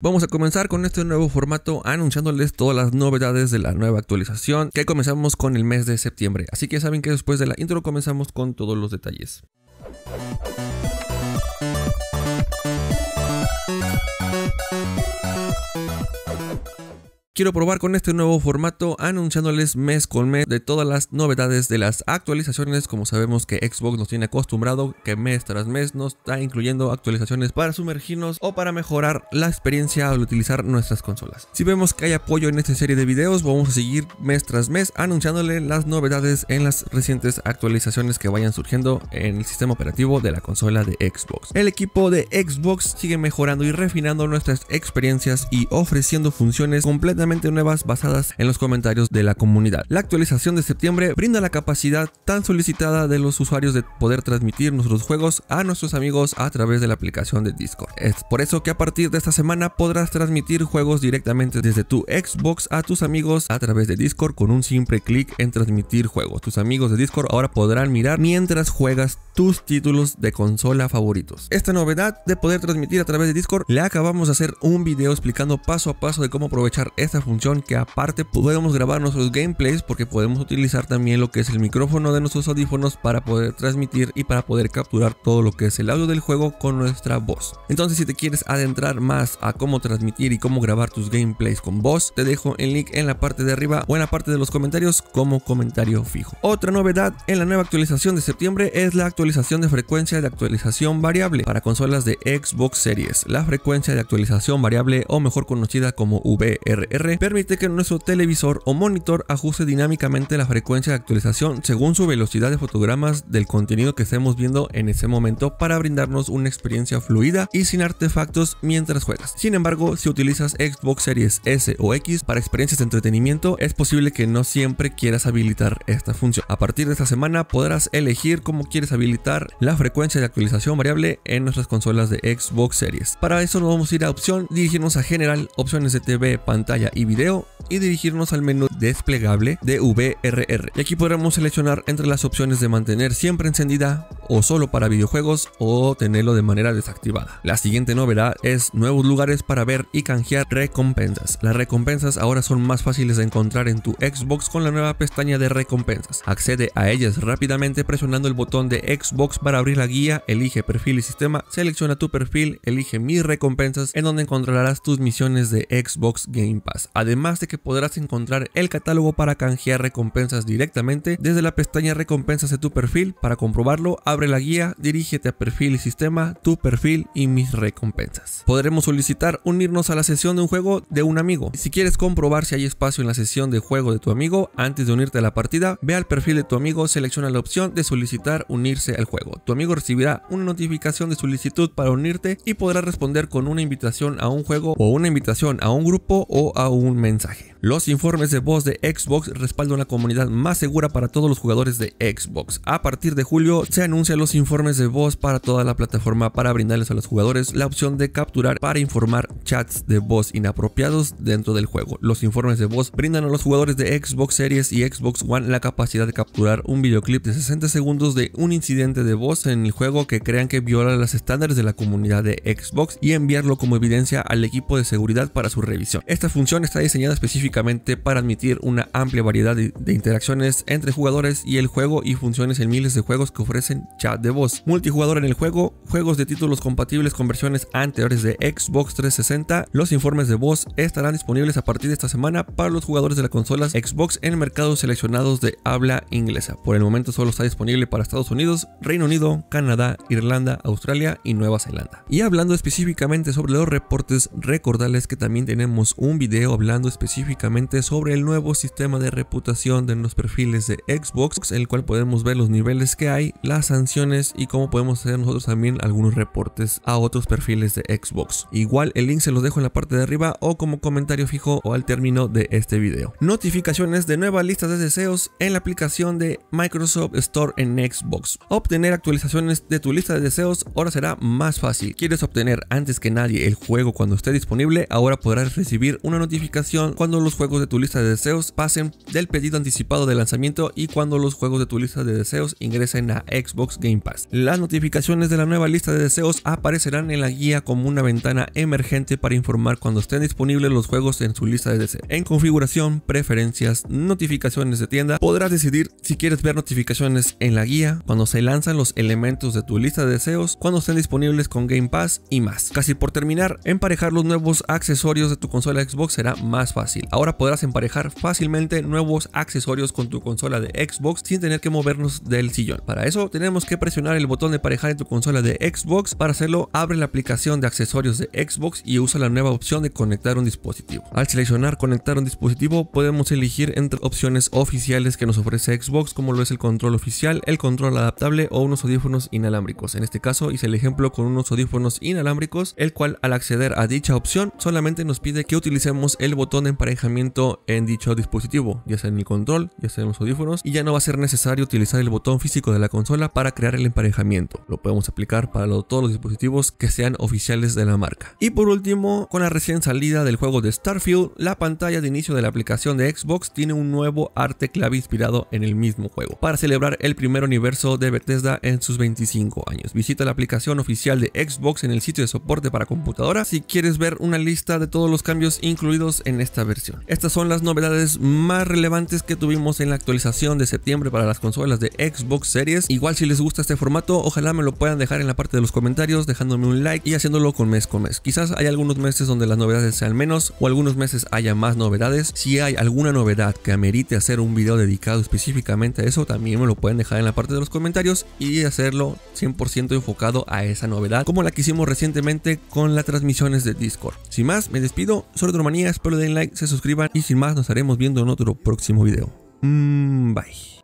Vamos a comenzar con este nuevo formato anunciándoles todas las novedades de la nueva actualización que comenzamos con el mes de septiembre. Así que saben que después de la intro comenzamos con todos los detalles. quiero probar con este nuevo formato anunciándoles mes con mes de todas las novedades de las actualizaciones como sabemos que Xbox nos tiene acostumbrado que mes tras mes nos está incluyendo actualizaciones para sumergirnos o para mejorar la experiencia al utilizar nuestras consolas. Si vemos que hay apoyo en esta serie de videos vamos a seguir mes tras mes anunciándole las novedades en las recientes actualizaciones que vayan surgiendo en el sistema operativo de la consola de Xbox. El equipo de Xbox sigue mejorando y refinando nuestras experiencias y ofreciendo funciones completamente nuevas basadas en los comentarios de la comunidad. La actualización de septiembre brinda la capacidad tan solicitada de los usuarios de poder transmitir nuestros juegos a nuestros amigos a través de la aplicación de Discord. Es por eso que a partir de esta semana podrás transmitir juegos directamente desde tu Xbox a tus amigos a través de Discord con un simple clic en transmitir juegos. Tus amigos de Discord ahora podrán mirar mientras juegas tus títulos de consola favoritos. Esta novedad de poder transmitir a través de Discord le acabamos de hacer un video explicando paso a paso de cómo aprovechar esta función que aparte podemos grabar nuestros gameplays porque podemos utilizar también lo que es el micrófono de nuestros audífonos para poder transmitir y para poder capturar todo lo que es el audio del juego con nuestra voz. Entonces si te quieres adentrar más a cómo transmitir y cómo grabar tus gameplays con voz, te dejo el link en la parte de arriba o en la parte de los comentarios como comentario fijo. Otra novedad en la nueva actualización de septiembre es la actualización de frecuencia de actualización variable para consolas de Xbox Series. La frecuencia de actualización variable o mejor conocida como VRR permite que nuestro televisor o monitor ajuste dinámicamente la frecuencia de actualización según su velocidad de fotogramas del contenido que estemos viendo en ese momento para brindarnos una experiencia fluida y sin artefactos mientras juegas. Sin embargo, si utilizas Xbox Series S o X para experiencias de entretenimiento, es posible que no siempre quieras habilitar esta función. A partir de esta semana podrás elegir cómo quieres habilitar la frecuencia de actualización variable en nuestras consolas de Xbox Series. Para eso nos vamos a ir a opción, dirigirnos a general, opciones de TV, pantalla y video y dirigirnos al menú desplegable de VRR. Y aquí podremos seleccionar entre las opciones de mantener siempre encendida o solo para videojuegos o tenerlo de manera desactivada. La siguiente novedad es nuevos lugares para ver y canjear recompensas. Las recompensas ahora son más fáciles de encontrar en tu Xbox con la nueva pestaña de recompensas. Accede a ellas rápidamente presionando el botón de Xbox para abrir la guía, elige perfil y sistema, selecciona tu perfil, elige mis recompensas en donde encontrarás tus misiones de Xbox Game Pass además de que podrás encontrar el catálogo para canjear recompensas directamente desde la pestaña recompensas de tu perfil. Para comprobarlo, abre la guía, dirígete a perfil y sistema, tu perfil y mis recompensas. Podremos solicitar unirnos a la sesión de un juego de un amigo. Si quieres comprobar si hay espacio en la sesión de juego de tu amigo, antes de unirte a la partida, ve al perfil de tu amigo, selecciona la opción de solicitar unirse al juego. Tu amigo recibirá una notificación de solicitud para unirte y podrá responder con una invitación a un juego o una invitación a un grupo o a un mensaje. Los informes de voz de Xbox respaldan la comunidad más segura para todos los jugadores de Xbox. A partir de julio se anuncian los informes de voz para toda la plataforma para brindarles a los jugadores la opción de capturar para informar chats de voz inapropiados dentro del juego. Los informes de voz brindan a los jugadores de Xbox Series y Xbox One la capacidad de capturar un videoclip de 60 segundos de un incidente de voz en el juego que crean que viola los estándares de la comunidad de Xbox y enviarlo como evidencia al equipo de seguridad para su revisión. Esta función está diseñada específicamente para admitir una amplia variedad de, de, interacciones entre jugadores y el juego y funciones en miles de juegos que ofrecen chat de voz, multijugador en el juego, juegos de títulos compatibles con versiones anteriores de Xbox 360. Los informes de voz estarán disponibles a partir de esta semana para los jugadores de las consolas Xbox en mercados seleccionados de habla inglesa. Por el momento solo está disponible para Estados Unidos, Reino Unido, Canadá, Irlanda, Australia y Nueva Zelanda. Y hablando específicamente sobre los reportes, recordarles que también tenemos un video hablando específicamente sobre el nuevo sistema de reputación de los perfiles de Xbox, en el cual podemos ver los niveles que hay, las sanciones y cómo podemos hacer nosotros también algunos reportes a otros perfiles de Xbox. Igual el link se los dejo en la parte de arriba o como comentario fijo o al término de este video. Notificaciones de nueva listas de deseos en la aplicación de Microsoft Store en Xbox. Obtener actualizaciones de tu lista de deseos ahora será más fácil. ¿Quieres obtener antes que nadie el juego cuando esté disponible? Ahora podrás recibir una notificación notificación cuando los juegos de tu lista de deseos pasen del pedido anticipado de lanzamiento y cuando los juegos de tu lista de deseos ingresen a Xbox Game Pass. Las notificaciones de la nueva lista de deseos aparecerán en la guía como una ventana emergente para informar cuando estén disponibles los juegos en su lista de deseos. En configuración, preferencias, notificaciones de tienda, podrás decidir si quieres ver notificaciones en la guía, cuando se lanzan los elementos de tu lista de deseos, cuando estén disponibles con Game Pass y más. Casi por terminar, emparejar los nuevos accesorios de tu consola Xbox será más fácil. Ahora podrás emparejar fácilmente nuevos accesorios con tu consola de Xbox sin tener que movernos del sillón. Para eso tenemos que presionar el botón de emparejar en tu consola de Xbox. Para hacerlo abre la aplicación de accesorios de Xbox y usa la nueva opción de conectar un dispositivo. Al seleccionar conectar un dispositivo podemos elegir entre opciones oficiales que nos ofrece Xbox como lo es el control oficial, el control adaptable o unos audífonos inalámbricos. En este caso hice el ejemplo con unos audífonos inalámbricos el cual al acceder a dicha opción solamente nos pide que utilicemos el botón de emparejamiento en dicho dispositivo, ya sea en el control, ya sea en los audífonos, y ya no va a ser necesario utilizar el botón físico de la consola para crear el emparejamiento. Lo podemos aplicar para todos los dispositivos que sean oficiales de la marca. Y por último, con la recién salida del juego de Starfield, la pantalla de inicio de la aplicación de Xbox tiene un nuevo arte clave inspirado en el mismo juego, para celebrar el primer universo de Bethesda en sus 25 años. Visita la aplicación oficial de Xbox en el sitio de soporte para computadora si quieres ver una lista de todos los cambios incluidos en esta versión. Estas son las novedades más relevantes que tuvimos en la actualización de septiembre para las consolas de Xbox Series. Igual si les gusta este formato, ojalá me lo puedan dejar en la parte de los comentarios dejándome un like y haciéndolo con mes con mes. Quizás hay algunos meses donde las novedades sean menos o algunos meses haya más novedades. Si hay alguna novedad que amerite hacer un video dedicado específicamente a eso, también me lo pueden dejar en la parte de los comentarios y hacerlo 100% enfocado a esa novedad, como la que hicimos recientemente con las transmisiones de Discord. Sin más, me despido, soy Dromanía espero den like, se suscriban y sin más nos estaremos viendo en otro próximo video. Mm, bye.